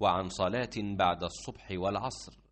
وعن صلاة بعد الصبح والعصر